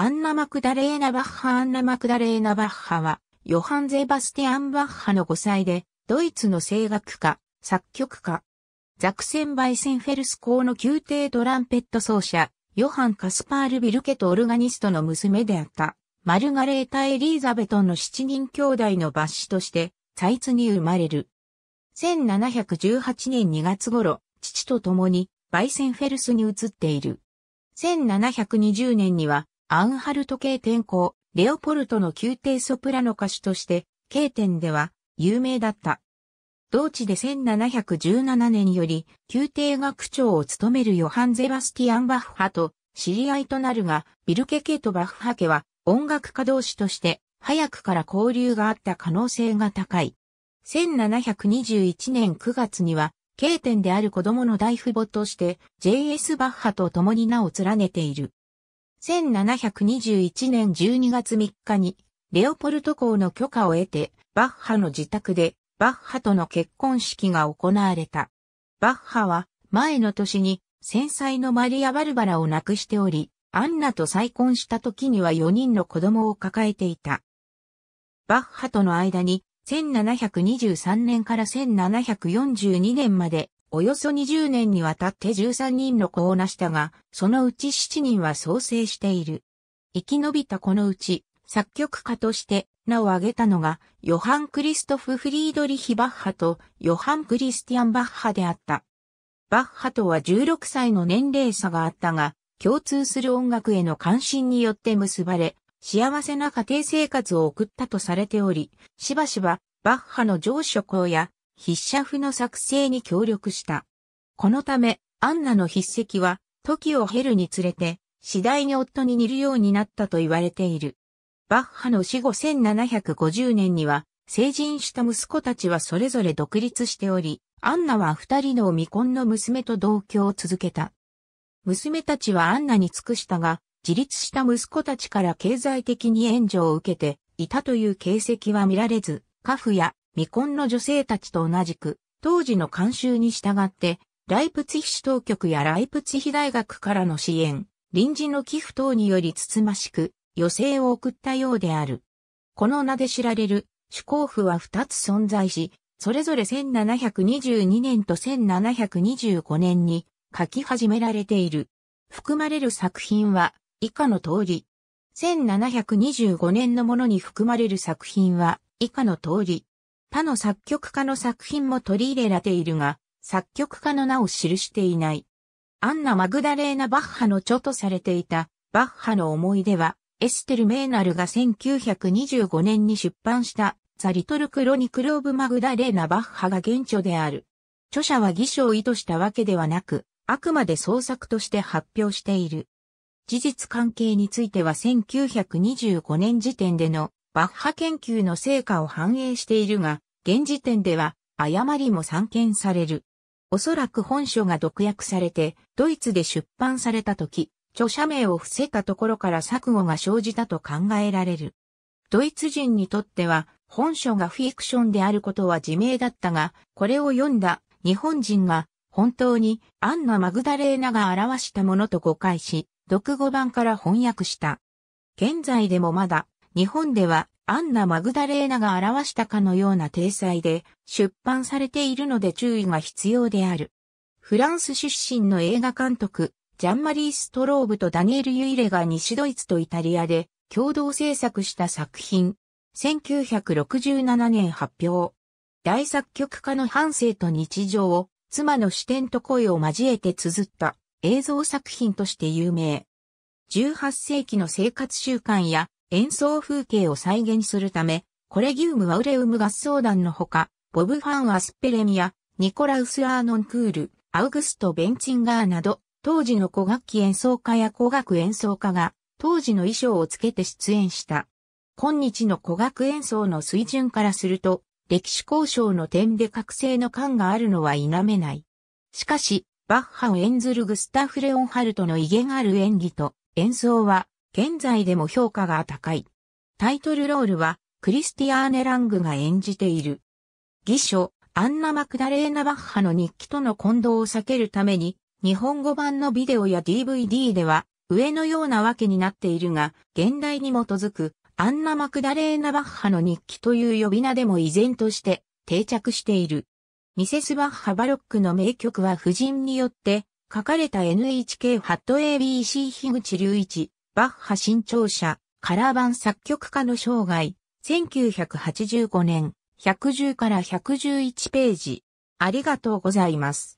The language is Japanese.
アンナ・マクダレーナ・バッハアンナ・マクダレーナ・バッハは、ヨハン・ゼバスティアン・バッハの5歳で、ドイツの声楽家、作曲家。ザクセン・バイセンフェルス公の宮廷トランペット奏者、ヨハン・カスパール・ビルケとオルガニストの娘であった、マルガレータ・エリーザベトンの7人兄弟の抜子として、サイツに生まれる。1718年2月頃、父と共に、バイセンフェルスに移っている。1720年には、アンハルト系天候、レオポルトの宮廷ソプラノ歌手として、K 点では有名だった。同地で1717年より、宮廷学長を務めるヨハン・ゼバスティアン・バッハと知り合いとなるが、ビルケ家とバッハ家は音楽家同士として早くから交流があった可能性が高い。1721年9月には、K 点である子供の大父母として JS バッハと共に名を連ねている。1721年12月3日に、レオポルト公の許可を得て、バッハの自宅で、バッハとの結婚式が行われた。バッハは、前の年に、戦災のマリア・バルバラを亡くしており、アンナと再婚した時には4人の子供を抱えていた。バッハとの間に、1723年から1742年までおよそ20年にわたって13人の子を成したが、そのうち7人は創生している。生き延びたこのうち、作曲家として名を挙げたのが、ヨハン・クリストフ・フリードリヒ・バッハとヨハン・クリスティアン・バッハであった。バッハとは16歳の年齢差があったが、共通する音楽への関心によって結ばれ、幸せな家庭生活を送ったとされており、しばしばバッハの上諸校や筆写譜の作成に協力した。このため、アンナの筆跡は、時を経るにつれて、次第に夫に似るようになったと言われている。バッハの死後1750年には、成人した息子たちはそれぞれ独立しており、アンナは二人の未婚の娘と同居を続けた。娘たちはアンナに尽くしたが、自立した息子たちから経済的に援助を受けていたという形跡は見られず、家父や未婚の女性たちと同じく、当時の慣習に従って、ライプツィヒ市当局やライプツィヒ大学からの支援、臨時の寄付等によりつつましく、余生を送ったようである。この名で知られる、主公府は2つ存在し、それぞれ1722年と1725年に書き始められている。含まれる作品は以下の通り。1725年のものに含まれる作品は以下の通り。他の作曲家の作品も取り入れられているが、作曲家の名を記していない。アンナ・マグダレーナ・バッハの著とされていた、バッハの思い出は、エステル・メーナルが1925年に出版した、ザ・リトル・クロニクル・オブ・マグダレーナ・バッハが原著である。著者は偽証を意図したわけではなく、あくまで創作として発表している。事実関係については1925年時点でのバッハ研究の成果を反映しているが、現時点では誤りも散見される。おそらく本書が読訳されて、ドイツで出版された時、著者名を伏せたところから錯誤が生じたと考えられる。ドイツ人にとっては、本書がフィクションであることは自明だったが、これを読んだ日本人が本当にアンナ・マグダレーナが表したものと誤解し、読語版から翻訳した。現在でもまだ日本ではアンナ・マグダレーナが表したかのような体裁で出版されているので注意が必要である。フランス出身の映画監督、ジャンマリー・ストローブとダニエル・ユイレが西ドイツとイタリアで共同制作した作品。1967年発表。大作曲家の半生と日常を妻の視点と声を交えて綴った映像作品として有名。18世紀の生活習慣や演奏風景を再現するため、コレギウムワウレウム合奏団のほか、ボブ・ファン・アスペレミア、ニコラウス・アーノン・クール、アウグスト・ベンチンガーなど、当時の古楽器演奏家や古楽演奏家が、当時の衣装をつけて出演した。今日の古楽演奏の水準からすると、歴史交渉の点で覚醒の感があるのは否めない。しかし、バッハを演ずるグスタフ・レオンハルトの威厳ある演技と演奏は現在でも評価が高い。タイトルロールは、クリスティアーネ・ラングが演じている。義書、アンナ・マクダレーナ・バッハの日記との混同を避けるために、日本語版のビデオや DVD では、上のようなわけになっているが、現代に基づく、アンナ・マクダレーナ・バッハの日記という呼び名でも依然として定着している。ミセス・バッハ・バロックの名曲は夫人によって書かれた NHK ハット ABC 樋口隆一、バッハ新潮社、カラー版作曲家の生涯、1985年、110から111ページ。ありがとうございます。